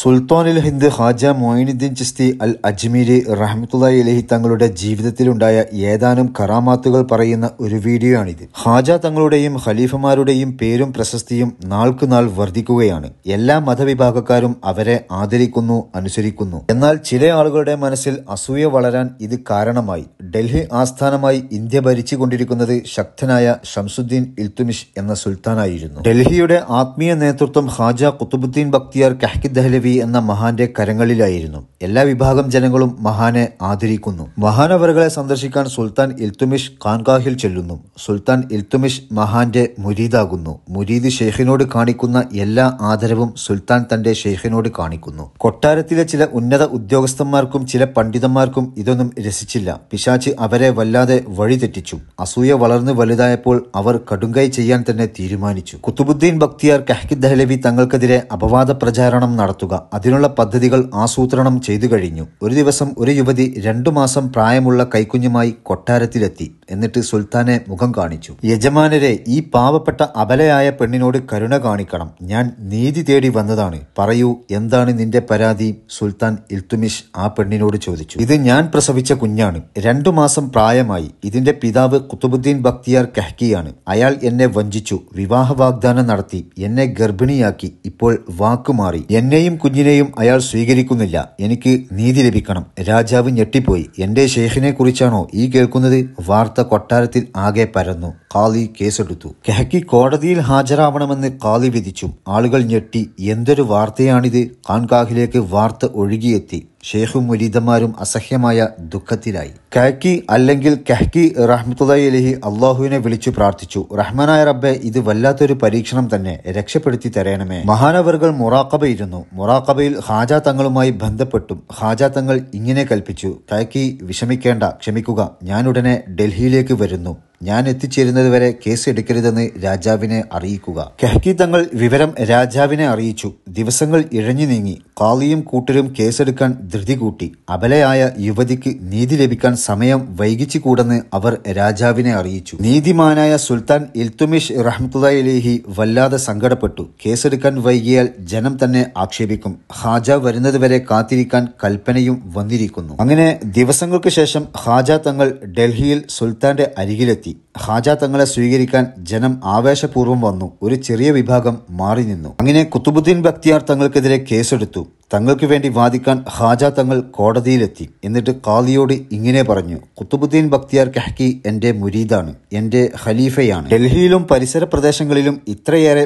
സുൽത്താനിൽ ഹിന്ദ് ഹാജ മൊയിനുദ്ദീൻ ചിസ്തി അൽ അജ്മീരി റഹ്മത്തുല്ലായി അലഹി തങ്ങളുടെ ജീവിതത്തിലുണ്ടായ ഏതാനും കറാമാത്തുകൾ പറയുന്ന ഒരു വീഡിയോ ആണിത് ഹാജ തങ്ങളുടെയും ഖലീഫമാരുടെയും പേരും പ്രശസ്തിയും നാൾക്കുനാൾ വർദ്ധിക്കുകയാണ് എല്ലാ മതവിഭാഗക്കാരും അവരെ ആദരിക്കുന്നു അനുസരിക്കുന്നു എന്നാൽ ചില ആളുകളുടെ മനസ്സിൽ അസൂയ വളരാൻ ഇത് കാരണമായി ഡൽഹി ആസ്ഥാനമായി ഇന്ത്യ ഭരിച്ചുകൊണ്ടിരിക്കുന്നത് ശക്തനായ ഷംസുദ്ദീൻ ഇൽത്തുമിഷ് എന്ന സുൽത്താനായിരുന്നു ഡൽഹിയുടെ ആത്മീയ നേതൃത്വം ഹാജ കുത്തുബുദ്ദീൻ ബക്തിയാർ കഹ്കി ദഹ്ലവി ദേവി എന്ന മഹാന്റെ കരങ്ങളിലായിരുന്നു എല്ലാ വിഭാഗം ജനങ്ങളും മഹാനെ ആദരിക്കുന്നു മഹാനവറുകളെ സന്ദർശിക്കാൻ സുൽത്താൻ ഇൽത്തുമിഷ് കാൻകാഹിൽ ചെല്ലുന്നു സുൽത്താൻ ഇൽത്തുമിഷ് മഹാന്റെ മുരീദാകുന്നു മുരീദ് ഷെയ്ഖിനോട് കാണിക്കുന്ന എല്ലാ ആദരവും സുൽത്താൻ തന്റെ ഷെയ്ഖിനോട് കാണിക്കുന്നു കൊട്ടാരത്തിലെ ചില ഉന്നത ഉദ്യോഗസ്ഥന്മാർക്കും ചില പണ്ഡിതന്മാർക്കും ഇതൊന്നും രസിച്ചില്ല പിശാച്ച് അവരെ വല്ലാതെ വഴിതെറ്റിച്ചു അസൂയ വളർന്നു വലുതായപ്പോൾ അവർ കടുങ്കൈ ചെയ്യാൻ തന്നെ തീരുമാനിച്ചു കുത്തുബുദ്ദീൻ ബക്തിയാർ കഹ്കി ദഹ്ലവി തങ്ങൾക്കെതിരെ അപവാദ പ്രചാരണം നടത്തുക അതിനുള്ള പദ്ധതികൾ ആസൂത്രണം ചെയ്തു കഴിഞ്ഞു ഒരു ദിവസം ഒരു യുവതി രണ്ടു മാസം പ്രായമുള്ള കൈക്കുഞ്ഞുമായി കൊട്ടാരത്തിലെത്തി എന്നിട്ട് സുൽത്താനെ മുഖം കാണിച്ചു യജമാനരെ ഈ പാവപ്പെട്ട അബലയായ പെണ്ണിനോട് കരുണ കാണിക്കണം ഞാൻ നീതി തേടി വന്നതാണ് പറയൂ എന്താണ് നിന്റെ പരാതി സുൽത്താൻ ഇൽത്തുമിഷ് ആ പെണ്ണിനോട് ചോദിച്ചു ഇത് ഞാൻ പ്രസവിച്ച കുഞ്ഞാണ് രണ്ടു മാസം പ്രായമായി ഇതിന്റെ പിതാവ് കുത്തുബുദ്ദീൻ ബക്തിയാർ കഹ്കിയാണ് അയാൾ എന്നെ വഞ്ചിച്ചു വിവാഹ വാഗ്ദാനം നടത്തി എന്നെ ഗർഭിണിയാക്കി ഇപ്പോൾ വാക്കുമാറി എന്നെയും കുഞ്ഞിനെയും അയാൾ സ്വീകരിക്കുന്നില്ല എനിക്ക് നീതി ലഭിക്കണം രാജാവ് ഞെട്ടിപ്പോയി എൻ്റെ ഷെയ്ഖിനെ കുറിച്ചാണോ ഈ കേൾക്കുന്നത് വാർത്ത കൊട്ടാരത്തിൽ ആകെ പരന്നു കാളി കേസെടുത്തു കെഹക്കി കോടതിയിൽ ഹാജരാവണമെന്ന് കാളി വിധിച്ചു ആളുകൾ ഞെട്ടി എന്തൊരു വാർത്തയാണിത് കാൻകാഹിലേക്ക് വാർത്ത ഒഴുകിയെത്തി ഷെയ്ഖും വലീദന്മാരും അസഹ്യമായ ദുഃഖത്തിലായി കഹക്കി അല്ലെങ്കിൽ കഹ്കി റഹ്മത്തുദായി അലഹി അള്ളാഹുവിനെ വിളിച്ചു പ്രാർത്ഥിച്ചു റഹ്മാനായ റബ്ബെ ഇത് വല്ലാത്തൊരു പരീക്ഷണം തന്നെ രക്ഷപ്പെടുത്തി തരയണമേ മഹാനവറുകൾ മൊറാക്കബയിരുന്നു മൊറാക്കബയിൽ ഹാജ തങ്ങളുമായി ബന്ധപ്പെട്ടും ഹാജ തങ്ങൾ ഇങ്ങനെ കൽപ്പിച്ചു കഹക്കി വിഷമിക്കേണ്ട ക്ഷമിക്കുക ഞാനുടനെ ഡൽഹിയിലേക്ക് വരുന്നു ഞാൻ എത്തിച്ചേരുന്നതുവരെ കേസ് എടുക്കരുതെന്ന് രാജാവിനെ അറിയിക്കുക കെഹ്കി തങ്ങൾ വിവരം രാജാവിനെ അറിയിച്ചു ദിവസങ്ങൾ ഇഴഞ്ഞു നീങ്ങി കാളിയും കൂട്ടരും കേസെടുക്കാൻ ധൃതി കൂട്ടി അബലയായ യുവതിക്ക് നീതി ലഭിക്കാൻ സമയം വൈകിച്ചുകൂടെന്ന് അവർ രാജാവിനെ അറിയിച്ചു നീതിമാനായ സുൽത്താൻ ഇൽത്തുമിഷ് റഹ്മത്തുലഹി വല്ലാതെ സങ്കടപ്പെട്ടു കേസെടുക്കാൻ വൈകിയാൽ ജനം തന്നെ ആക്ഷേപിക്കും ഹാജ വരുന്നതുവരെ കാത്തിരിക്കാൻ കൽപ്പനയും വന്നിരിക്കുന്നു അങ്ങനെ ദിവസങ്ങൾക്ക് ശേഷം ഹാജ തങ്ങൾ ഡൽഹിയിൽ സുൽത്താന്റെ അരികിലെത്തി എത്തി ഹാജ തങ്ങളെ സ്വീകരിക്കാൻ ജനം ആവേശപൂർവ്വം വന്നു ഒരു ചെറിയ വിഭാഗം മാറി നിന്നു അങ്ങനെ കുത്തുബുദ്ദീൻ ബക്തിയാർ തങ്ങൾക്കെതിരെ കേസെടുത്തു തങ്ങൾക്ക് വേണ്ടി വാദിക്കാൻ ഹാജ തങ്ങൾ കോടതിയിലെത്തി എന്നിട്ട് കാദിയോട് ഇങ്ങനെ പറഞ്ഞു കുത്തുബുദ്ദീൻ ബക്തിയാർ കഹ്കി എൻ്റെ മുരീദാണ് എൻ്റെ ഖലീഫയാണ് ഡൽഹിയിലും പരിസര പ്രദേശങ്ങളിലും ഇത്രയേറെ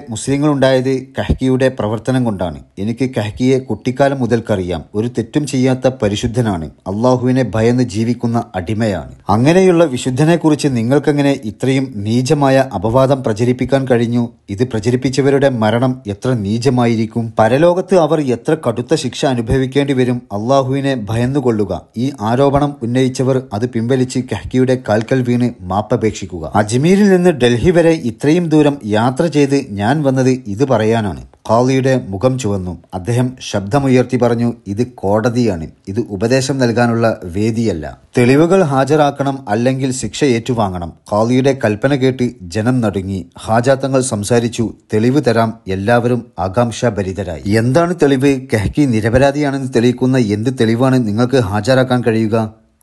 ഉണ്ടായത് കഹ്കിയുടെ പ്രവർത്തനം കൊണ്ടാണ് എനിക്ക് കഹ്കിയെ കുട്ടിക്കാലം മുതൽക്കറിയാം ഒരു തെറ്റും ചെയ്യാത്ത പരിശുദ്ധനാണ് അള്ളാഹുവിനെ ഭയന്ന് ജീവിക്കുന്ന അടിമയാണ് അങ്ങനെയുള്ള വിശുദ്ധനെക്കുറിച്ച് നിങ്ങൾക്കെങ്ങനെ ഇത്രയും നീചമായ അപവാദം പ്രചരിപ്പിക്കാൻ കഴിഞ്ഞു ഇത് പ്രചരിപ്പിച്ചവരുടെ മരണം എത്ര നീചമായിരിക്കും പരലോകത്ത് അവർ എത്ര കടുത്ത കടുത്ത ശിക്ഷ അനുഭവിക്കേണ്ടി വരും അള്ളാഹുവിനെ ഭയന്നുകൊള്ളുക ഈ ആരോപണം ഉന്നയിച്ചവർ അത് പിൻവലിച്ച് കഹ്കിയുടെ കാൽക്കൽ വീണ് മാപ്പപേക്ഷിക്കുക അജ്മീരിൽ നിന്ന് ഡൽഹി വരെ ഇത്രയും ദൂരം യാത്ര ചെയ്ത് ഞാൻ വന്നത് ഇത് പറയാനാണ് ഖാദിയുടെ മുഖം ചുവന്നു അദ്ദേഹം ശബ്ദമുയർത്തി പറഞ്ഞു ഇത് കോടതിയാണ് ഇത് ഉപദേശം നൽകാനുള്ള വേദിയല്ല തെളിവുകൾ ഹാജരാക്കണം അല്ലെങ്കിൽ ശിക്ഷ ഏറ്റുവാങ്ങണം ഖാദിയുടെ കൽപ്പന കേട്ട് ജനം നടുങ്ങി ഹാജാത്തങ്ങൾ സംസാരിച്ചു തെളിവ് തരാം എല്ലാവരും ആകാംക്ഷാഭരിതരായി എന്താണ് തെളിവ് കെഹ്കി നിരപരാധിയാണെന്ന് തെളിയിക്കുന്ന എന്ത് തെളിവാണ് നിങ്ങൾക്ക് ഹാജരാക്കാൻ കഴിയുക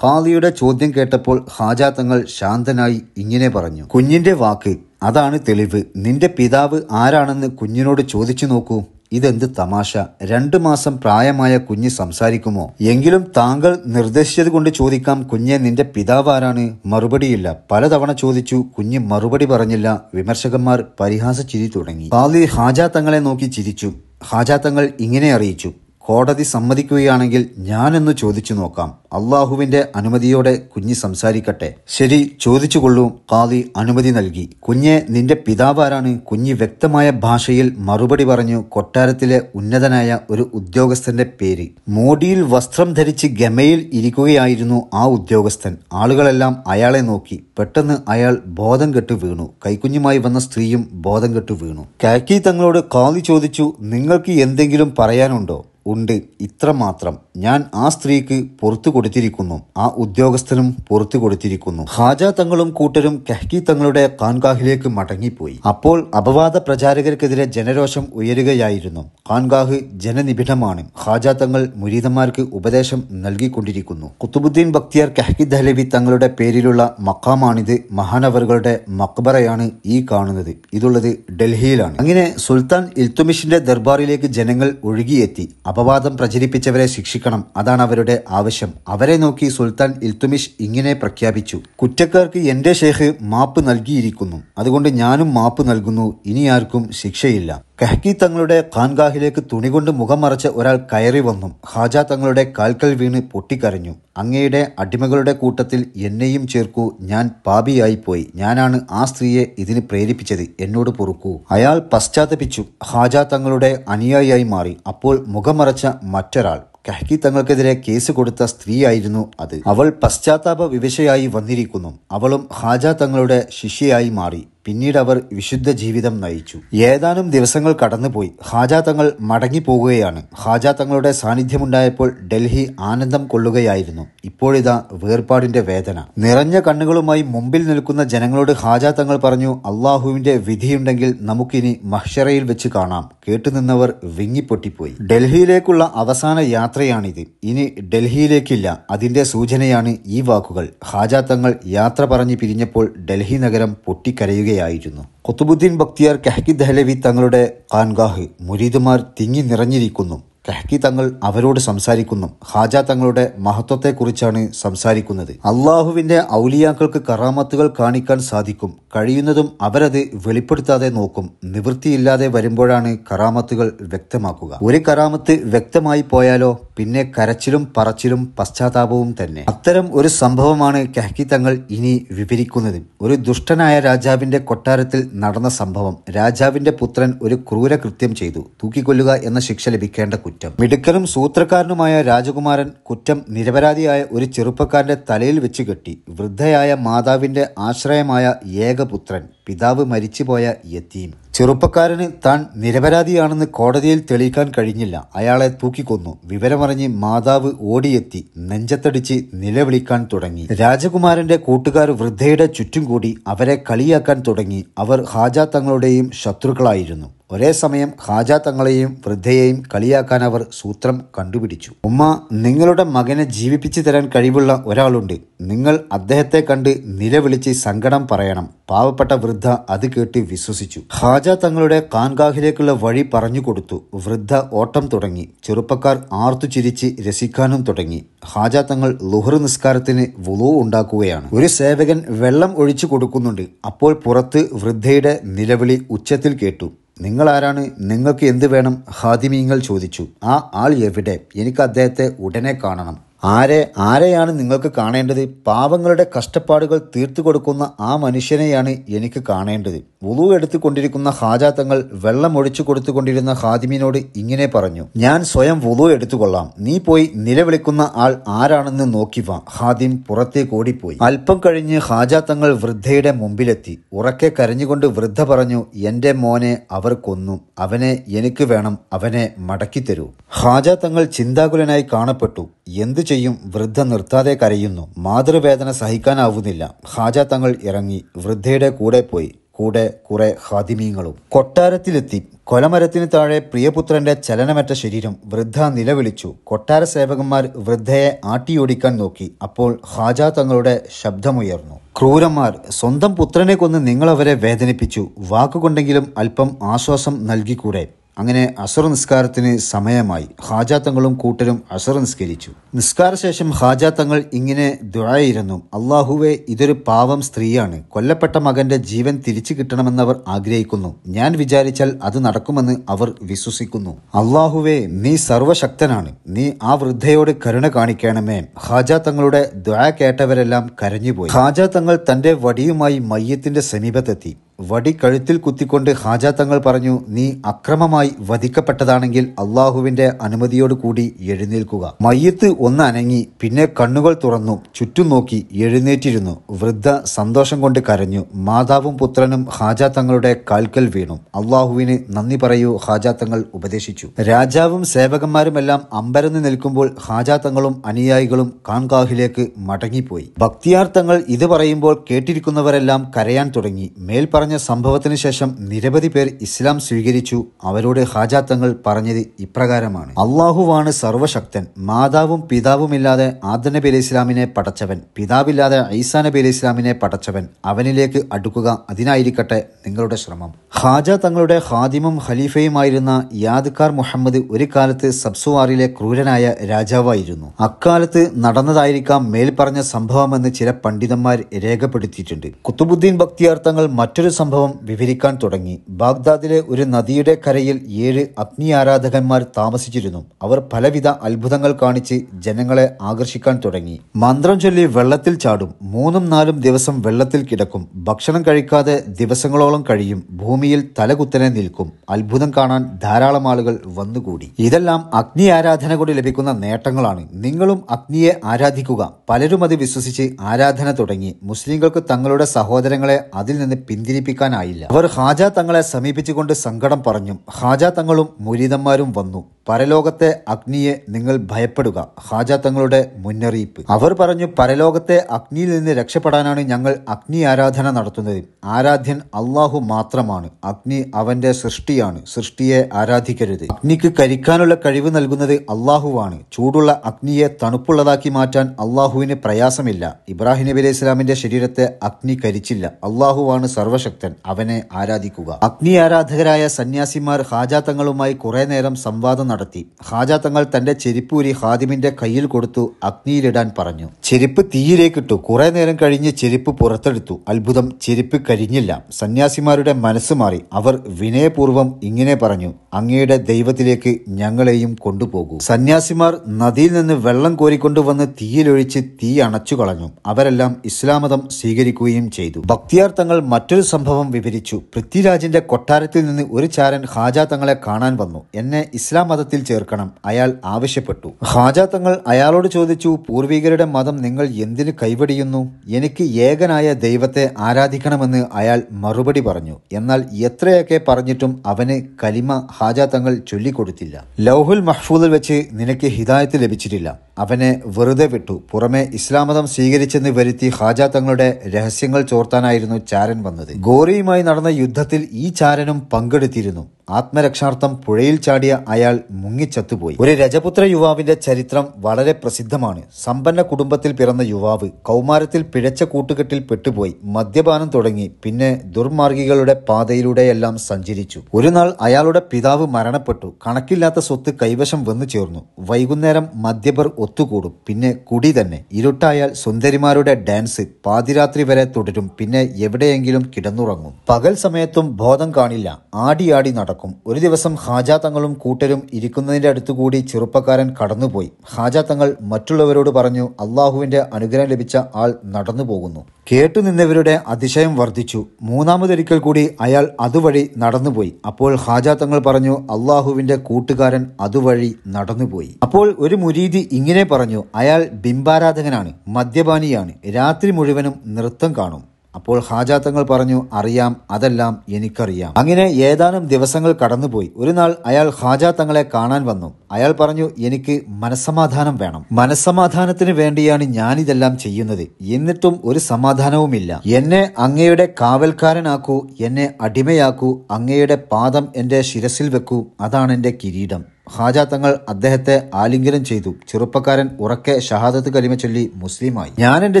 ഖാദിയുടെ ചോദ്യം കേട്ടപ്പോൾ ഹാജാത്തങ്ങൾ ശാന്തനായി ഇങ്ങനെ പറഞ്ഞു കുഞ്ഞിന്റെ വാക്ക് അതാണ് തെളിവ് നിന്റെ പിതാവ് ആരാണെന്ന് കുഞ്ഞിനോട് ചോദിച്ചു നോക്കൂ ഇതെന്ത് തമാശ രണ്ടു മാസം പ്രായമായ കുഞ്ഞ് സംസാരിക്കുമോ എങ്കിലും താങ്കൾ നിർദ്ദേശിച്ചത് കൊണ്ട് ചോദിക്കാം കുഞ്ഞെ നിന്റെ പിതാവ് ആരാണ് മറുപടിയില്ല പലതവണ ചോദിച്ചു കുഞ്ഞ് മറുപടി പറഞ്ഞില്ല വിമർശകന്മാർ പരിഹാസ ചിരി തുടങ്ങി പാലി ഹാജ തങ്ങളെ നോക്കി ചിരിച്ചു ഹാജ തങ്ങൾ ഇങ്ങനെ അറിയിച്ചു കോടതി സമ്മതിക്കുകയാണെങ്കിൽ ഞാനെന്ന് ചോദിച്ചു നോക്കാം അള്ളാഹുവിന്റെ അനുമതിയോടെ കുഞ്ഞ് സംസാരിക്കട്ടെ ശരി ചോദിച്ചുകൊള്ളൂ കാതി അനുമതി നൽകി കുഞ്ഞെ നിന്റെ പിതാവാരാണ് കുഞ്ഞ് വ്യക്തമായ ഭാഷയിൽ മറുപടി പറഞ്ഞു കൊട്ടാരത്തിലെ ഉന്നതനായ ഒരു ഉദ്യോഗസ്ഥന്റെ പേര് മോടിയിൽ വസ്ത്രം ധരിച്ച് ഗമയിൽ ഇരിക്കുകയായിരുന്നു ആ ഉദ്യോഗസ്ഥൻ ആളുകളെല്ലാം അയാളെ നോക്കി പെട്ടെന്ന് അയാൾ ബോധം കെട്ട് വീണു കൈക്കുഞ്ഞുമായി വന്ന സ്ത്രീയും ബോധം കെട്ട് വീണു കാക്കി തങ്ങളോട് കാതി ചോദിച്ചു നിങ്ങൾക്ക് എന്തെങ്കിലും പറയാനുണ്ടോ ഉണ്ട് ഇത്രമാത്രം ഞാൻ ആ സ്ത്രീക്ക് പുറത്തു കൊടുത്തിരിക്കുന്നു ആ ഉദ്യോഗസ്ഥനും പുറത്തു കൊടുത്തിരിക്കുന്നു ഹാജ തങ്ങളും കൂട്ടരും കഹ്കി തങ്ങളുടെ കാൻഗാഹിലേക്ക് മടങ്ങിപ്പോയി അപ്പോൾ അപവാദ പ്രചാരകർക്കെതിരെ ജനരോഷം ഉയരുകയായിരുന്നു കാൻഗാഹ് ജനനിബിഡമാണ് ഹാജ തങ്ങൾ മുരീദന്മാർക്ക് ഉപദേശം നൽകിക്കൊണ്ടിരിക്കുന്നു കുത്തുബുദ്ദീൻ ബക്തിയാർ കഹ്കി ദഹ്ലവി തങ്ങളുടെ പേരിലുള്ള മക്കാമാണിത് മഹാനവറുകളുടെ മക്ബറയാണ് ഈ കാണുന്നത് ഇതുള്ളത് ഡൽഹിയിലാണ് അങ്ങനെ സുൽത്താൻ ഇൽത്തുമിഷിന്റെ ദർബാറിലേക്ക് ജനങ്ങൾ ഒഴുകിയെത്തി അപവാദം പ്രചരിപ്പിച്ചവരെ ശിക്ഷിക്കണം അതാണ് അവരുടെ ആവശ്യം അവരെ നോക്കി സുൽത്താൻ ഇൽത്തുമിഷ് ഇങ്ങനെ പ്രഖ്യാപിച്ചു കുറ്റക്കാർക്ക് എൻ്റെ ഷേഖ് മാപ്പ് നൽകിയിരിക്കുന്നു അതുകൊണ്ട് ഞാനും മാപ്പ് നൽകുന്നു ഇനി ആർക്കും ശിക്ഷയില്ല കഹ്കി തങ്ങളുടെ ഖാൻഗാഹിലേക്ക് തുണികൊണ്ട് മുഖം മറച്ച് ഒരാൾ കയറി വന്നു ഹാജ തങ്ങളുടെ കാൽക്കൽ വീണ് പൊട്ടിക്കരഞ്ഞു അങ്ങയുടെ അടിമകളുടെ കൂട്ടത്തിൽ എന്നെയും ചേർക്കൂ ഞാൻ പാപിയായിപ്പോയി പോയി ഞാനാണ് ആ സ്ത്രീയെ ഇതിന് പ്രേരിപ്പിച്ചത് എന്നോട് പൊറുക്കൂ അയാൾ പശ്ചാത്തപിച്ചു ഹാജ തങ്ങളുടെ അനുയായിയായി മാറി അപ്പോൾ മുഖം മറച്ച മറ്റൊരാൾ കഹ്കി തങ്ങൾക്കെതിരെ കേസ് കൊടുത്ത സ്ത്രീയായിരുന്നു അത് അവൾ പശ്ചാത്താപ വിവശയായി വന്നിരിക്കുന്നു അവളും ഹാജ തങ്ങളുടെ ശിഷ്യയായി മാറി പിന്നീട് അവർ വിശുദ്ധ ജീവിതം നയിച്ചു ഏതാനും ദിവസങ്ങൾ കടന്നുപോയി ഹാജ തങ്ങൾ മടങ്ങിപ്പോകുകയാണ് ഹാജ തങ്ങളുടെ സാന്നിധ്യമുണ്ടായപ്പോൾ ഡൽഹി ആനന്ദം കൊള്ളുകയായിരുന്നു ഇപ്പോഴിതാ വേർപാടിന്റെ വേദന നിറഞ്ഞ കണ്ണുകളുമായി മുമ്പിൽ നിൽക്കുന്ന ജനങ്ങളോട് ഹാജ തങ്ങൾ പറഞ്ഞു അള്ളാഹുവിന്റെ വിധിയുണ്ടെങ്കിൽ നമുക്കിനി മഹ്ഷറയിൽ വെച്ച് കാണാം കേട്ടുനിന്നവർ വിങ്ങിപ്പൊട്ടിപ്പോയി ഡൽഹിയിലേക്കുള്ള അവസാന യാത്രയാണിത് ഇനി ഡൽഹിയിലേക്കില്ല അതിന്റെ സൂചനയാണ് ഈ വാക്കുകൾ ഹാജ തങ്ങൾ യാത്ര പറഞ്ഞു പിരിഞ്ഞപ്പോൾ ഡൽഹി നഗരം പൊട്ടിക്കരയുകയായിരുന്നു ഇടയായിരുന്നു കുത്തുബുദ്ദീൻ ബക്തിയാർ കഹ്കി ദഹലവി തങ്ങളുടെ കാൻഗാഹ് മുരീദുമാർ തിങ്ങി നിറഞ്ഞിരിക്കുന്നു കഹ്കി തങ്ങൾ അവരോട് സംസാരിക്കുന്നു ഹാജ തങ്ങളുടെ മഹത്വത്തെക്കുറിച്ചാണ് സംസാരിക്കുന്നത് അള്ളാഹുവിന്റെ ഔലിയാക്കൾക്ക് കറാമത്തുകൾ കാണിക്കാൻ സാധിക്കും കഴിയുന്നതും അവരത് വെളിപ്പെടുത്താതെ നോക്കും നിവൃത്തിയില്ലാതെ വരുമ്പോഴാണ് കറാമത്തുകൾ വ്യക്തമാക്കുക ഒരു കറാമത്ത് വ്യക്തമായി പോയാലോ പിന്നെ കരച്ചിലും പറച്ചിലും പശ്ചാത്താപവും തന്നെ അത്തരം ഒരു സംഭവമാണ് കഹ്കി തങ്ങൾ ഇനി വിവരിക്കുന്നത് ഒരു ദുഷ്ടനായ രാജാവിന്റെ കൊട്ടാരത്തിൽ നടന്ന സംഭവം രാജാവിന്റെ പുത്രൻ ഒരു ക്രൂരകൃത്യം ചെയ്തു തൂക്കിക്കൊല്ലുക എന്ന ശിക്ഷ ലഭിക്കേണ്ട കുറ്റം കുറ്റം മിടുക്കനും സൂത്രക്കാരനുമായ രാജകുമാരൻ കുറ്റം നിരപരാധിയായ ഒരു ചെറുപ്പക്കാരന്റെ തലയിൽ വെച്ച് കെട്ടി വൃദ്ധയായ മാതാവിന്റെ ആശ്രയമായ ഏകപുത്രൻ പിതാവ് മരിച്ചുപോയ യത്തീം ചെറുപ്പക്കാരന് താൻ നിരപരാധിയാണെന്ന് കോടതിയിൽ തെളിയിക്കാൻ കഴിഞ്ഞില്ല അയാളെ തൂക്കിക്കൊന്നു വിവരമറിഞ്ഞ് മാതാവ് ഓടിയെത്തി നെഞ്ചത്തടിച്ച് നിലവിളിക്കാൻ തുടങ്ങി രാജകുമാരന്റെ കൂട്ടുകാർ വൃദ്ധയുടെ ചുറ്റും കൂടി അവരെ കളിയാക്കാൻ തുടങ്ങി അവർ ഹാജ തങ്ങളുടെയും ശത്രുക്കളായിരുന്നു ഒരേ സമയം ഖാജ തങ്ങളെയും വൃദ്ധയെയും കളിയാക്കാൻ അവർ സൂത്രം കണ്ടുപിടിച്ചു ഉമ്മ നിങ്ങളുടെ മകനെ ജീവിപ്പിച്ചു തരാൻ കഴിവുള്ള ഒരാളുണ്ട് നിങ്ങൾ അദ്ദേഹത്തെ കണ്ട് നിലവിളിച്ച് സങ്കടം പറയണം പാവപ്പെട്ട വൃദ്ധ അത് കേട്ട് വിശ്വസിച്ചു ഖാജ തങ്ങളുടെ കാൻഗാഹിലേക്കുള്ള വഴി പറഞ്ഞു കൊടുത്തു വൃദ്ധ ഓട്ടം തുടങ്ങി ചെറുപ്പക്കാർ ആർത്തു ചിരിച്ച് രസിക്കാനും തുടങ്ങി ഹാജ തങ്ങൾ ലുഹർ നിസ്കാരത്തിന് വുളു ഉണ്ടാക്കുകയാണ് ഒരു സേവകൻ വെള്ളം ഒഴിച്ചു കൊടുക്കുന്നുണ്ട് അപ്പോൾ പുറത്ത് വൃദ്ധയുടെ നിലവിളി ഉച്ചത്തിൽ കേട്ടു നിങ്ങളാരാണ് നിങ്ങൾക്ക് എന്ത് വേണം ഹാദിമീങ്ങൾ ചോദിച്ചു ആ ആൾ എവിടെ എനിക്ക് അദ്ദേഹത്തെ ഉടനെ കാണണം ആരെ ആരെയാണ് നിങ്ങൾക്ക് കാണേണ്ടത് പാവങ്ങളുടെ കഷ്ടപ്പാടുകൾ തീർത്തു കൊടുക്കുന്ന ആ മനുഷ്യനെയാണ് എനിക്ക് കാണേണ്ടത് വുളു എടുത്തുകൊണ്ടിരിക്കുന്ന ഹാജ തങ്ങൾ വെള്ളം ഒഴിച്ചു കൊടുത്തുകൊണ്ടിരുന്ന ഹാദിമിനോട് ഇങ്ങനെ പറഞ്ഞു ഞാൻ സ്വയം വുളു എടുത്തുകൊള്ളാം നീ പോയി നിലവിളിക്കുന്ന ആൾ ആരാണെന്ന് വാ ഹാദിം പുറത്തേക്ക് ഓടിപ്പോയി അല്പം കഴിഞ്ഞ് ഹാജ തങ്ങൾ വൃദ്ധയുടെ മുമ്പിലെത്തി ഉറക്കെ കരഞ്ഞുകൊണ്ട് വൃദ്ധ പറഞ്ഞു എന്റെ മോനെ അവർ കൊന്നു അവനെ എനിക്ക് വേണം അവനെ മടക്കിത്തരൂ ഹാജ തങ്ങൾ ചിന്താകുലനായി കാണപ്പെട്ടു എന്തു ചെയ്യും വൃദ്ധ നിർത്താതെ കരയുന്നു മാതൃവേദന സഹിക്കാനാവുന്നില്ല ഹാജ തങ്ങൾ ഇറങ്ങി വൃദ്ധയുടെ കൂടെ പോയി കൂടെ കുറെ ഹാദിമീങ്ങളും കൊട്ടാരത്തിലെത്തി കൊലമരത്തിന് താഴെ പ്രിയപുത്രന്റെ ചലനമറ്റ ശരീരം വൃദ്ധ നിലവിളിച്ചു കൊട്ടാര സേവകന്മാർ വൃദ്ധയെ ആട്ടിയോടിക്കാൻ നോക്കി അപ്പോൾ ഹാജ തങ്ങളുടെ ശബ്ദമുയർന്നു ക്രൂരന്മാർ സ്വന്തം പുത്രനെ കൊന്ന് നിങ്ങളവരെ വേദനിപ്പിച്ചു വാക്കുകൊണ്ടെങ്കിലും അല്പം ആശ്വാസം നൽകിക്കൂടെ അങ്ങനെ അസർ നിസ്കാരത്തിന് സമയമായി ഹാജാത്തങ്ങളും കൂട്ടരും അസർ നിസ്കരിച്ചു നിസ്കാരശേഷം ഹാജാത്തങ്ങൾ ഇങ്ങനെ ദുഴായിരുന്നു അള്ളാഹുവെ ഇതൊരു പാവം സ്ത്രീയാണ് കൊല്ലപ്പെട്ട മകന്റെ ജീവൻ തിരിച്ചു കിട്ടണമെന്നവർ ആഗ്രഹിക്കുന്നു ഞാൻ വിചാരിച്ചാൽ അത് നടക്കുമെന്ന് അവർ വിശ്വസിക്കുന്നു അള്ളാഹുവെ നീ സർവശക്തനാണ് നീ ആ വൃദ്ധയോട് കരുണ കാണിക്കണമേ ഹാജാത്തങ്ങളുടെ ദുഴ കേട്ടവരെല്ലാം കരഞ്ഞുപോയി ഹാജാത്തങ്ങൾ തന്റെ വടിയുമായി മയ്യത്തിന്റെ സമീപത്തെത്തി വടി കഴുത്തിൽ കുത്തിക്കൊണ്ട് ഹാജാ തങ്ങൾ പറഞ്ഞു നീ അക്രമമായി വധിക്കപ്പെട്ടതാണെങ്കിൽ അള്ളാഹുവിന്റെ അനുമതിയോടുകൂടി എഴുന്നേൽക്കുക മയ്യത്ത് ഒന്നനങ്ങി പിന്നെ കണ്ണുകൾ തുറന്നു ചുറ്റും നോക്കി എഴുന്നേറ്റിരുന്നു വൃദ്ധ സന്തോഷം കൊണ്ട് കരഞ്ഞു മാതാവും പുത്രനും ഹാജാ തങ്ങളുടെ കാൽക്കൽ വീണു അള്ളാഹുവിന് നന്ദി പറയൂ ഹാജ തങ്ങൾ ഉപദേശിച്ചു രാജാവും സേവകന്മാരുമെല്ലാം അമ്പരന്ന് നിൽക്കുമ്പോൾ ഹാജാ തങ്ങളും അനുയായികളും കാൺകാഹിലേക്ക് മടങ്ങിപ്പോയി ഭക്തിയാർത്ഥങ്ങൾ ഇത് പറയുമ്പോൾ കേട്ടിരിക്കുന്നവരെല്ലാം കരയാൻ തുടങ്ങി മേൽപ്പറ പറഞ്ഞ സംഭവത്തിന് ശേഷം നിരവധി പേർ ഇസ്ലാം സ്വീകരിച്ചു അവരോട് ഹാജാത്തങ്ങൾ പറഞ്ഞത് ഇപ്രകാരമാണ് അള്ളാഹുവാണ് സർവശക്തൻ മാതാവും പിതാവുമില്ലാതെ ആദ നബി അലൈഹി ഇസ്ലാമിനെ പടച്ചവൻ പിതാവില്ലാതെ ഐസാ നബി അലൈഹി ഇസ്ലാമിനെ പടച്ചവൻ അവനിലേക്ക് അടുക്കുക അതിനായിരിക്കട്ടെ നിങ്ങളുടെ ശ്രമം ഹാജ തങ്ങളുടെ ഹാദിമും ഖലീഫയുമായിരുന്ന യാദ്കാർ മുഹമ്മദ് ഒരു കാലത്ത് സബ്സുവാറിലെ ക്രൂരനായ രാജാവായിരുന്നു അക്കാലത്ത് നടന്നതായിരിക്കാം മേൽപ്പറഞ്ഞ സംഭവമെന്ന് ചില പണ്ഡിതന്മാർ രേഖപ്പെടുത്തിയിട്ടുണ്ട് കുത്തുബുദ്ദീൻ ഭക്തിയാർത്ഥങ്ങൾ മറ്റൊരു സംഭവം വിവരിക്കാൻ തുടങ്ങി ബാഗ്ദാദിലെ ഒരു നദിയുടെ കരയിൽ ഏഴ് അഗ്നി ആരാധകന്മാർ താമസിച്ചിരുന്നു അവർ പലവിധ അത്ഭുതങ്ങൾ കാണിച്ച് ജനങ്ങളെ ആകർഷിക്കാൻ തുടങ്ങി മന്ത്രം ചൊല്ലി വെള്ളത്തിൽ ചാടും മൂന്നും നാലും ദിവസം വെള്ളത്തിൽ കിടക്കും ഭക്ഷണം കഴിക്കാതെ ദിവസങ്ങളോളം കഴിയും ഭൂമിയിൽ തലകുത്തനെ നിൽക്കും അത്ഭുതം കാണാൻ ധാരാളം ആളുകൾ വന്നുകൂടി ഇതെല്ലാം അഗ്നി ആരാധന കൊണ്ട് ലഭിക്കുന്ന നേട്ടങ്ങളാണ് നിങ്ങളും അഗ്നിയെ ആരാധിക്കുക പലരും അത് വിശ്വസിച്ച് ആരാധന തുടങ്ങി മുസ്ലിങ്ങൾക്ക് തങ്ങളുടെ സഹോദരങ്ങളെ അതിൽ നിന്ന് പിന്തിരി സമീപിക്കാനായില്ല അവർ ഹാജ തങ്ങളെ സമീപിച്ചുകൊണ്ട് സങ്കടം പറഞ്ഞു ഹാജ തങ്ങളും മുരീതന്മാരും വന്നു പരലോകത്തെ അഗ്നിയെ നിങ്ങൾ ഭയപ്പെടുക ഹാജ തങ്ങളുടെ മുന്നറിയിപ്പ് അവർ പറഞ്ഞു പരലോകത്തെ അഗ്നിയിൽ നിന്ന് രക്ഷപ്പെടാനാണ് ഞങ്ങൾ അഗ്നി ആരാധന നടത്തുന്നത് ആരാധ്യൻ അള്ളാഹു മാത്രമാണ് അഗ്നി അവന്റെ സൃഷ്ടിയാണ് സൃഷ്ടിയെ ആരാധിക്കരുത് അഗ്നിക്ക് കരിക്കാനുള്ള കഴിവ് നൽകുന്നത് അള്ളാഹുവാണ് ചൂടുള്ള അഗ്നിയെ തണുപ്പുള്ളതാക്കി മാറ്റാൻ അള്ളാഹുവിന് പ്രയാസമില്ല ഇബ്രാഹിം നബി അലൈഹി ഇസ്ലാമിന്റെ ശരീരത്തെ അഗ്നി കരിച്ചില്ല അള്ളാഹുവാണ് സർവശക്തി സർവശക്തൻ അവനെ ആരാധിക്കുക അഗ്നി ആരാധകരായ സന്യാസിമാർ ഹാജാത്തങ്ങളുമായി കുറെ നേരം സംവാദം നടത്തി ഹാജാത്തങ്ങൾ തന്റെ ചെരിപ്പൂരി ഹാദിമിന്റെ കയ്യിൽ കൊടുത്തു അഗ്നിയിലിടാൻ പറഞ്ഞു ചെരുപ്പ് തീയിലേക്കിട്ടു കുറെ നേരം കഴിഞ്ഞ് ചെരുപ്പ് പുറത്തെടുത്തു അത്ഭുതം ചെരുപ്പ് കരിഞ്ഞില്ല സന്യാസിമാരുടെ മനസ്സ് മാറി അവർ വിനയപൂർവ്വം ഇങ്ങനെ പറഞ്ഞു അങ്ങയുടെ ദൈവത്തിലേക്ക് ഞങ്ങളെയും കൊണ്ടുപോകൂ സന്യാസിമാർ നദിയിൽ നിന്ന് വെള്ളം കോരിക്കൊണ്ടുവന്ന് തീയിലൊഴിച്ച് തീ അണച്ചു കളഞ്ഞു അവരെല്ലാം ഇസ്ലാമതം സ്വീകരിക്കുകയും ചെയ്തു ഭക്തിയാർ തങ്ങൾ മറ്റൊരു സംഭവം വിവരിച്ചു പൃഥ്വിരാജിന്റെ കൊട്ടാരത്തിൽ നിന്ന് ഒരു ചാരൻ ഹാജ തങ്ങളെ കാണാൻ വന്നു എന്നെ ഇസ്ലാം മതത്തിൽ ചേർക്കണം അയാൾ ആവശ്യപ്പെട്ടു ഹാജ തങ്ങൾ അയാളോട് ചോദിച്ചു പൂർവികരുടെ മതം നിങ്ങൾ എന്തിന് കൈവടിയുന്നു എനിക്ക് ഏകനായ ദൈവത്തെ ആരാധിക്കണമെന്ന് അയാൾ മറുപടി പറഞ്ഞു എന്നാൽ എത്രയൊക്കെ പറഞ്ഞിട്ടും അവന് കലിമ ഹാജ തങ്ങൾ ചൊല്ലിക്കൊടുത്തില്ല ലൗഹുൽ മഹ്ഫൂദിൽ വെച്ച് നിനക്ക് ഹിദായത്ത് ലഭിച്ചിട്ടില്ല അവനെ വെറുതെ വിട്ടു പുറമെ ഇസ്ലാം മതം സ്വീകരിച്ചെന്ന് വരുത്തി ഹാജ തങ്ങളുടെ രഹസ്യങ്ങൾ ചോർത്താനായിരുന്നു ചാരൻ വന്നത് ഗോറിയുമായി നടന്ന യുദ്ധത്തിൽ ഈ ചാരനും പങ്കെടുത്തിരുന്നു ആത്മരക്ഷാർത്ഥം പുഴയിൽ ചാടിയ അയാൾ മുങ്ങിച്ചത്തുപോയി ഒരു രജപുത്ര യുവാവിന്റെ ചരിത്രം വളരെ പ്രസിദ്ധമാണ് സമ്പന്ന കുടുംബത്തിൽ പിറന്ന യുവാവ് കൗമാരത്തിൽ പിഴച്ച കൂട്ടുകെട്ടിൽ പെട്ടുപോയി മദ്യപാനം തുടങ്ങി പിന്നെ ദുർമാർഗികളുടെ പാതയിലൂടെയെല്ലാം സഞ്ചരിച്ചു ഒരു നാൾ അയാളുടെ പിതാവ് മരണപ്പെട്ടു കണക്കില്ലാത്ത സ്വത്ത് കൈവശം വന്നു ചേർന്നു വൈകുന്നേരം മദ്യപർ ഒത്തുകൂടും പിന്നെ കുടി തന്നെ ഇരുട്ടായാൽ സുന്ദരിമാരുടെ ഡാൻസ് പാതിരാത്രി വരെ തുടരും പിന്നെ എവിടെയെങ്കിലും കിടന്നുറങ്ങും പകൽ സമയത്തും ബോധം കാണില്ല ആടിയാടി നടന്നു നടക്കും ഒരു ദിവസം ഹാജ തങ്ങളും കൂട്ടരും ഇരിക്കുന്നതിൻ്റെ അടുത്തുകൂടി ചെറുപ്പക്കാരൻ കടന്നുപോയി ഹാജ തങ്ങൾ മറ്റുള്ളവരോട് പറഞ്ഞു അള്ളാഹുവിൻ്റെ അനുഗ്രഹം ലഭിച്ച ആൾ നടന്നു പോകുന്നു കേട്ടു നിന്നവരുടെ അതിശയം വർദ്ധിച്ചു മൂന്നാമതൊരിക്കൽ കൂടി അയാൾ അതുവഴി നടന്നുപോയി അപ്പോൾ ഹാജ തങ്ങൾ പറഞ്ഞു അള്ളാഹുവിൻ്റെ കൂട്ടുകാരൻ അതുവഴി നടന്നുപോയി അപ്പോൾ ഒരു മുരീതി ഇങ്ങനെ പറഞ്ഞു അയാൾ ബിംബാരാധകനാണ് മദ്യപാനിയാണ് രാത്രി മുഴുവനും നൃത്തം കാണും അപ്പോൾ ഹാജാത്തങ്ങൾ തങ്ങൾ പറഞ്ഞു അറിയാം അതെല്ലാം എനിക്കറിയാം അങ്ങനെ ഏതാനും ദിവസങ്ങൾ കടന്നുപോയി ഒരു നാൾ അയാൾ ഹാജാത്തങ്ങളെ തങ്ങളെ കാണാൻ വന്നു അയാൾ പറഞ്ഞു എനിക്ക് മനസ്സമാധാനം വേണം മനസ്സമാധാനത്തിന് വേണ്ടിയാണ് ഞാനിതെല്ലാം ചെയ്യുന്നത് എന്നിട്ടും ഒരു സമാധാനവുമില്ല എന്നെ അങ്ങയുടെ കാവൽക്കാരനാക്കൂ എന്നെ അടിമയാക്കൂ അങ്ങയുടെ പാദം എന്റെ ശിരസിൽ വെക്കൂ അതാണ് എന്റെ കിരീടം ഹാജ തങ്ങൾ അദ്ദേഹത്തെ ആലിംഗനം ചെയ്തു ചെറുപ്പക്കാരൻ ഉറക്കെ ഷഹാദത്ത് കലിമ ചൊല്ലി മുസ്ലിമായി ഞാൻ എന്റെ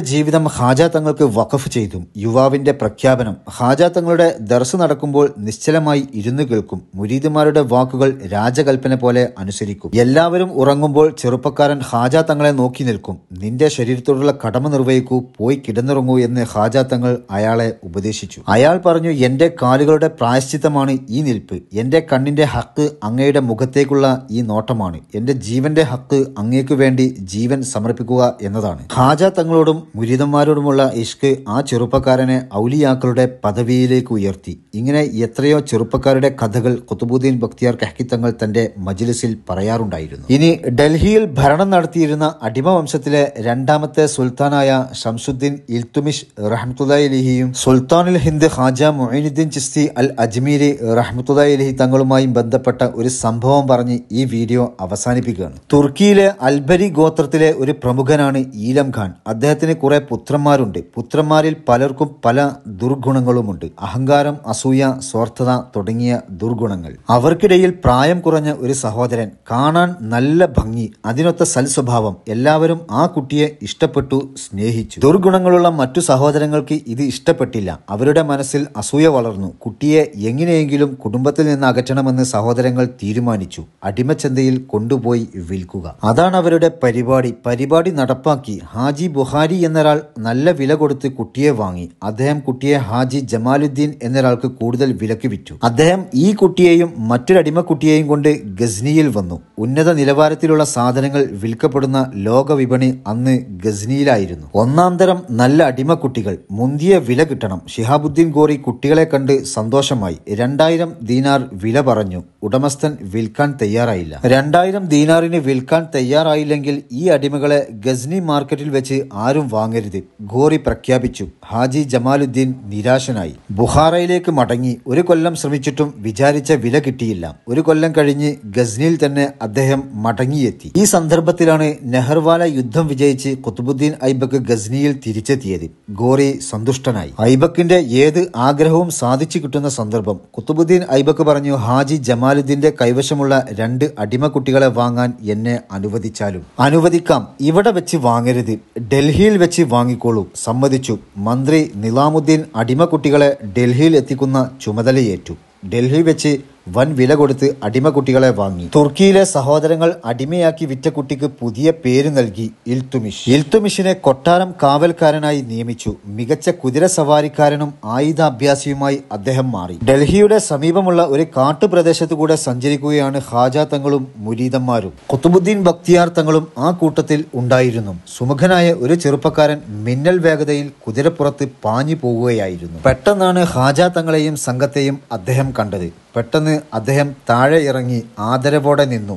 ജീവിതം ഹാജ തങ്ങൾക്ക് വഖഫ് ചെയ്തു യുവാവിന്റെ പ്രഖ്യാപനം ഹാജ തങ്ങളുടെ ദർസ് നടക്കുമ്പോൾ നിശ്ചലമായി ഇരുന്നു കേൾക്കും മുരീദുമാരുടെ വാക്കുകൾ രാജകൽപ്പന പോലെ അനുസരിക്കും എല്ലാവരും ഉറങ്ങുമ്പോൾ ചെറുപ്പക്കാരൻ ഹാജ തങ്ങളെ നോക്കി നിൽക്കും നിന്റെ ശരീരത്തോടുള്ള കടമ നിർവഹിക്കൂ പോയി കിടന്നുറങ്ങൂ എന്ന് ഹാജ തങ്ങൾ അയാളെ ഉപദേശിച്ചു അയാൾ പറഞ്ഞു എന്റെ കാലുകളുടെ പ്രായശ്ചിത്തമാണ് ഈ നിൽപ്പ് എന്റെ കണ്ണിന്റെ ഹക്ക് അങ്ങയുടെ മുഖത്തേക്കുള്ള ഈ നോട്ടമാണ് എൻ്റെ ജീവന്റെ ഹക്ക് അങ്ങേക്ക് വേണ്ടി ജീവൻ സമർപ്പിക്കുക എന്നതാണ് ഹാജ തങ്ങളോടും മുരീതന്മാരോടുമുള്ള ഇഷ്ക് ആ ചെറുപ്പക്കാരനെ ഔലിയാക്കളുടെ പദവിയിലേക്ക് ഉയർത്തി ഇങ്ങനെ എത്രയോ ചെറുപ്പക്കാരുടെ കഥകൾ കുത്തുബുദ്ദീൻ ബക്തിയാർ കഹ്കി തങ്ങൾ തന്റെ മജ്ലിസിൽ പറയാറുണ്ടായിരുന്നു ഇനി ഡൽഹിയിൽ ഭരണം നടത്തിയിരുന്ന അടിമ വംശത്തിലെ രണ്ടാമത്തെ സുൽത്താനായ ഷംസുദ്ദീൻ ഇൽത്തുമിഷ് റഹ്മത്തുദായിലിഹിയും സുൽത്താനുൽ ഹിന്ദ് ഹാജ മൊയിനുദ്ദീൻ ചിസ്തി അൽ അജ്മീരി റഹ്മത്തുദായിലിഹി തങ്ങളുമായും ബന്ധപ്പെട്ട ഒരു സംഭവം പറഞ്ഞ് ഈ വീഡിയോ അവസാനിപ്പിക്കുകയാണ് തുർക്കിയിലെ അൽബരി ഗോത്രത്തിലെ ഒരു പ്രമുഖനാണ് ഈലം ഖാൻ അദ്ദേഹത്തിന് കുറേ പുത്രന്മാരുണ്ട് പുത്രന്മാരിൽ പലർക്കും പല ദുർഗുണങ്ങളുമുണ്ട് അഹങ്കാരം അസൂയ സ്വാർത്ഥത തുടങ്ങിയ ദുർഗുണങ്ങൾ അവർക്കിടയിൽ പ്രായം കുറഞ്ഞ ഒരു സഹോദരൻ കാണാൻ നല്ല ഭംഗി അതിനൊത്ത സൽസ്വഭാവം എല്ലാവരും ആ കുട്ടിയെ ഇഷ്ടപ്പെട്ടു സ്നേഹിച്ചു ദുർഗുണങ്ങളുള്ള മറ്റു സഹോദരങ്ങൾക്ക് ഇത് ഇഷ്ടപ്പെട്ടില്ല അവരുടെ മനസ്സിൽ അസൂയ വളർന്നു കുട്ടിയെ എങ്ങനെയെങ്കിലും കുടുംബത്തിൽ നിന്ന് അകറ്റണമെന്ന് സഹോദരങ്ങൾ തീരുമാനിച്ചു അടിമച്ചന്തയിൽ കൊണ്ടുപോയി വിൽക്കുക അതാണ് അവരുടെ പരിപാടി പരിപാടി നടപ്പാക്കി ഹാജി ബുഹാരി എന്നൊരാൾ നല്ല വില കൊടുത്ത് കുട്ടിയെ വാങ്ങി അദ്ദേഹം കുട്ടിയെ ഹാജി ജമാലുദ്ദീൻ എന്നൊരാൾക്ക് കൂടുതൽ വിലക്ക് വിറ്റു അദ്ദേഹം ഈ കുട്ടിയെയും മറ്റൊരു അടിമക്കുട്ടിയെയും കൊണ്ട് ഗസ്നിയിൽ വന്നു ഉന്നത നിലവാരത്തിലുള്ള സാധനങ്ങൾ വിൽക്കപ്പെടുന്ന ലോക വിപണി അന്ന് ഗസ്നിയിലായിരുന്നു ഒന്നാം തരം നല്ല അടിമക്കുട്ടികൾ മുന്തിയ വില കിട്ടണം ഷിഹാബുദ്ദീൻ ഗോറി കുട്ടികളെ കണ്ട് സന്തോഷമായി രണ്ടായിരം ദീനാർ വില പറഞ്ഞു ഉടമസ്ഥൻ വിൽക്കാൻ തയ്യാറായി തയ്യാറായില്ല രണ്ടായിരം ദീനാറിന് വിൽക്കാൻ തയ്യാറായില്ലെങ്കിൽ ഈ അടിമകളെ ഗസ്നി മാർക്കറ്റിൽ വെച്ച് ആരും വാങ്ങരുത് ഗോറി പ്രഖ്യാപിച്ചു ഹാജി ജമാലുദ്ദീൻ നിരാശനായി ബുഹാറയിലേക്ക് മടങ്ങി ഒരു കൊല്ലം ശ്രമിച്ചിട്ടും വിചാരിച്ച വില കിട്ടിയില്ല ഒരു കൊല്ലം കഴിഞ്ഞ് ഗസ്നിയിൽ തന്നെ അദ്ദേഹം മടങ്ങിയെത്തി ഈ സന്ദർഭത്തിലാണ് നെഹർവാല യുദ്ധം വിജയിച്ച് കുത്തുബുദ്ദീൻ ഐബക്ക് ഗസ്നിയിൽ തിരിച്ചെത്തിയത് ഗോറി സന്തുഷ്ടനായി ഐബക്കിന്റെ ഏത് ആഗ്രഹവും സാധിച്ചു കിട്ടുന്ന സന്ദർഭം കുത്തുബുദ്ദീൻ ഐബക്ക് പറഞ്ഞു ഹാജി ജമാലുദ്ദീന്റെ കൈവശമുള്ള രണ്ട് അടിമക്കുട്ടികളെ വാങ്ങാൻ എന്നെ അനുവദിച്ചാലും അനുവദിക്കാം ഇവിടെ വെച്ച് വാങ്ങരുത് ഡൽഹിയിൽ വെച്ച് വാങ്ങിക്കോളൂ സമ്മതിച്ചു മന്ത്രി നിലാമുദ്ദീൻ അടിമക്കുട്ടികളെ ഡൽഹിയിൽ എത്തിക്കുന്ന ചുമതലയേറ്റു ഡൽഹി വെച്ച് വൻ വില കൊടുത്ത് കുട്ടികളെ വാങ്ങി തുർക്കിയിലെ സഹോദരങ്ങൾ അടിമയാക്കി വിറ്റ കുട്ടിക്ക് പുതിയ പേര് നൽകി ഇൽത്തുമിഷ് ഇൽത്തുമിഷിനെ കൊട്ടാരം കാവൽക്കാരനായി നിയമിച്ചു മികച്ച കുതിര സവാരിക്കാരനും ആയുധാഭ്യാസിയുമായി അദ്ദേഹം മാറി ഡൽഹിയുടെ സമീപമുള്ള ഒരു കാട്ടുപ്രദേശത്തുകൂടെ സഞ്ചരിക്കുകയാണ് ഹാജ തങ്ങളും മുരീദന്മാരും കുത്തുബുദ്ദീൻ ബക്തിയാർ തങ്ങളും ആ കൂട്ടത്തിൽ ഉണ്ടായിരുന്നു സുമുഖനായ ഒരു ചെറുപ്പക്കാരൻ മിന്നൽ വേഗതയിൽ കുതിരപ്പുറത്ത് പാഞ്ഞു പോവുകയായിരുന്നു പെട്ടെന്നാണ് ഹാജ തങ്ങളെയും സംഘത്തെയും അദ്ദേഹം കണ്ടത് പെട്ടെന്ന് അദ്ദേഹം താഴെ ഇറങ്ങി ആദരവോടെ നിന്നു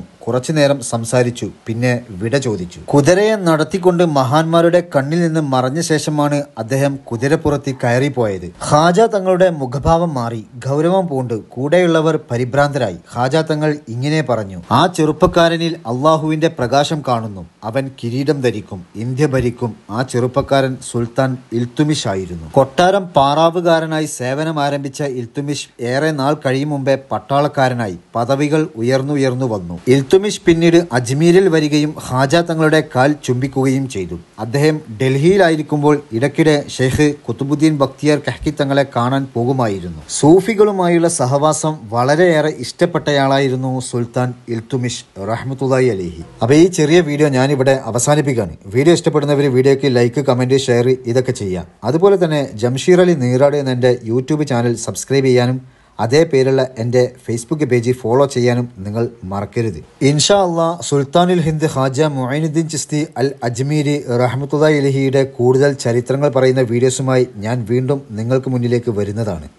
നേരം സംസാരിച്ചു പിന്നെ വിട ചോദിച്ചു കുതിരയെ നടത്തിക്കൊണ്ട് മഹാന്മാരുടെ കണ്ണിൽ നിന്ന് മറഞ്ഞ ശേഷമാണ് അദ്ദേഹം കുതിരപ്പുറത്ത് കയറിപ്പോയത് ഹാജ തങ്ങളുടെ മുഖഭാവം മാറി ഗൗരവം പൂണ്ട് കൂടെയുള്ളവർ പരിഭ്രാന്തരായി ഹാജ തങ്ങൾ ഇങ്ങനെ പറഞ്ഞു ആ ചെറുപ്പക്കാരനിൽ അള്ളാഹുവിന്റെ പ്രകാശം കാണുന്നു അവൻ കിരീടം ധരിക്കും ഇന്ത്യ ഭരിക്കും ആ ചെറുപ്പക്കാരൻ സുൽത്താൻ ഇൽത്തുമിഷ് ആയിരുന്നു കൊട്ടാരം പാറാവുകാരനായി സേവനം ആരംഭിച്ച ഇൽത്തുമിഷ് ഏറെ നാൾ കഴിയും മുമ്പേ പട്ടാളക്കാരനായി പദവികൾ ഉയർന്നുയർന്നു വന്നു ഇൽത്തുമിഷ് പിന്നീട് അജ്മീരിൽ വരികയും ഹാജ തങ്ങളുടെ കാൽ ചുംബിക്കുകയും ചെയ്തു അദ്ദേഹം ഡൽഹിയിലായിരിക്കുമ്പോൾ ഇടയ്ക്കിടെ ഷെയ്ഖ് കുത്തുബുദ്ദീൻ ബക്തിയർ കഹ്കി തങ്ങളെ കാണാൻ പോകുമായിരുന്നു സൂഫികളുമായുള്ള സഹവാസം വളരെയേറെ ഇഷ്ടപ്പെട്ടയാളായിരുന്നു സുൽത്താൻ ഇൽത്തുമിഷ് റഹ്മത്തുല്ലായി അലിഹി അപ്പൊ ഈ ചെറിയ വീഡിയോ ഞാനിവിടെ അവസാനിപ്പിക്കുകയാണ് വീഡിയോ ഇഷ്ടപ്പെടുന്നവർ വീഡിയോയ്ക്ക് ലൈക്ക് കമന്റ് ഷെയർ ഇതൊക്കെ ചെയ്യാം അതുപോലെ തന്നെ ജംഷീർ അലി നീറാട് എന്ന എൻ്റെ യൂട്യൂബ് ചാനൽ സബ്സ്ക്രൈബ് ചെയ്യാനും അതേ പേരുള്ള എൻ്റെ ഫേസ്ബുക്ക് പേജ് ഫോളോ ചെയ്യാനും നിങ്ങൾ മറക്കരുത് ഇൻഷാ അള്ളാ സുൽത്താനുൽ ഹിന്ദ് ഹാജ മൊയിനുദ്ദീൻ ചിസ്തി അൽ അജ്മീരി റഹ്മത്തുല്ലാ ഇലഹിയുടെ കൂടുതൽ ചരിത്രങ്ങൾ പറയുന്ന വീഡിയോസുമായി ഞാൻ വീണ്ടും നിങ്ങൾക്ക് മുന്നിലേക്ക് വരുന്നതാണ്